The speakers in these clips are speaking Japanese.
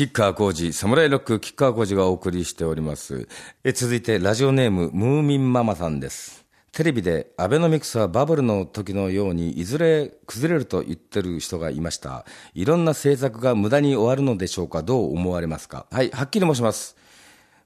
キッカー工事、サムライロックキッカー工事がお送りしております。え続いて、ラジオネーム、ムーミンママさんです。テレビでアベノミクスはバブルの時のようにいずれ崩れると言ってる人がいました。いろんな政策が無駄に終わるのでしょうかどう思われますかはい、はっきり申します。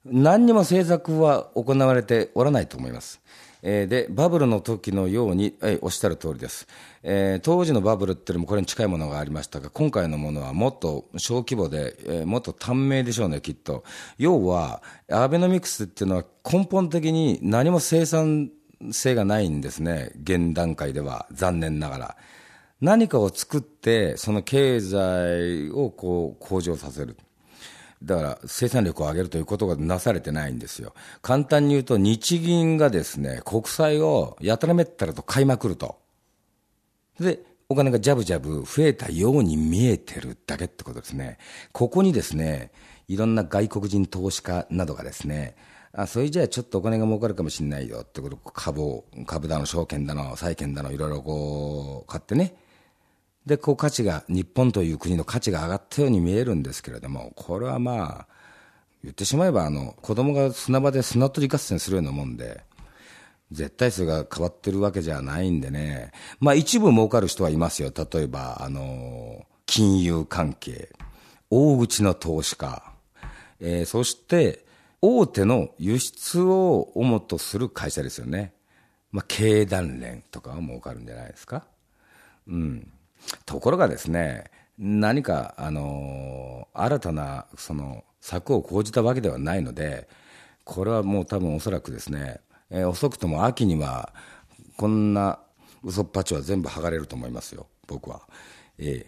何にも政策は行われておらないと思います。えー、で、バブルの時のように、えー、おっしゃる通りです。えー、当時のバブルっていうのもこれに近いものがありましたが、今回のものはもっと小規模で、えー、もっと短命でしょうね、きっと。要は、アベノミクスっていうのは根本的に何も生産性がないんですね、現段階では、残念ながら。何かを作って、その経済をこう向上させる。だから生産力を上げるということがなされてないんですよ。簡単に言うと、日銀がですね、国債をやたらめったらと買いまくると。で、お金がジャブジャブ増えたように見えてるだけってことですね。ここにですね、いろんな外国人投資家などがですね、あ、それじゃあちょっとお金が儲かるかもしれないよってこと、株を、株だの、証券だの、債券だの、いろいろこう、買ってね、で、こう価値が、日本という国の価値が上がったように見えるんですけれども、これはまあ、言ってしまえば、あの、子供が砂場で砂取り合戦するようなもんで、絶対数が変わってるわけじゃないんでね。まあ一部儲かる人はいますよ。例えば、あの、金融関係、大口の投資家、えー、そして、大手の輸出を主とする会社ですよね。まあ経団連とかは儲かるんじゃないですか。うん。ところがですね、何か、あの新たなその策を講じたわけではないので、これはもう多分おそらくですね、えー、遅くとも秋には、こんな嘘っぱちは全部剥がれると思いますよ、僕は。えー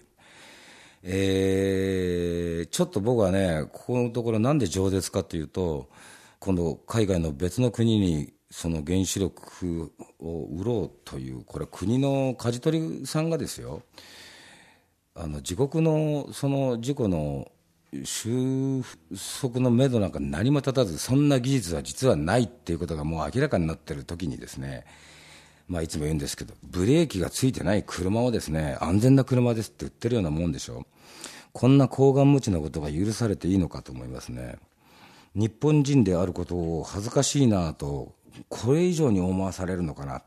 えー、ちょっと僕はね、ここのところ、なんで饒舌かというと、今度、海外の別の国にその原子力を売ろうという、これ、国の舵取りさんがですよ、あの自国のその事故の収束の目処なんか何も立たず、そんな技術は実はないっていうことがもう明らかになってる時にですね、まあ、いつも言うんですけど、ブレーキがついてない車をですね、安全な車ですって売ってるようなもんでしょ。う、こんな高顔無知なことが許されていいのかと思いますね。日本人であることを恥ずかしいなと、これ以上に思わされるのかな。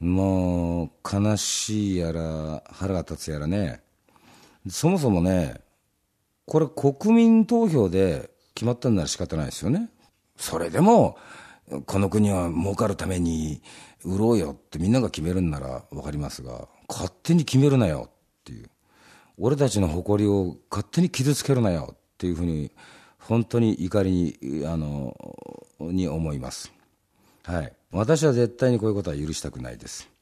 もう悲しいやら腹が立つやらねそもそもねこれ国民投票で決まったんなら仕方ないですよねそれでもこの国は儲かるために売ろうよってみんなが決めるんなら分かりますが勝手に決めるなよっていう俺たちの誇りを勝手に傷つけるなよっていうふうに本当に怒りにあのに思います。はい、私は絶対にこういうことは許したくないです。